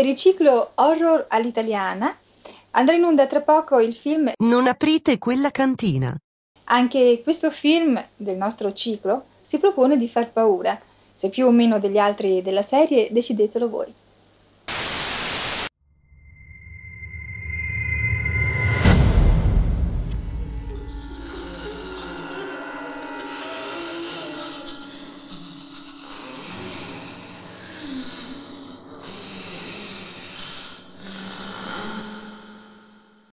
per il ciclo horror all'italiana. Andrà in onda tra poco il film Non aprite quella cantina. Anche questo film del nostro ciclo si propone di far paura. Se più o meno degli altri della serie, decidetelo voi.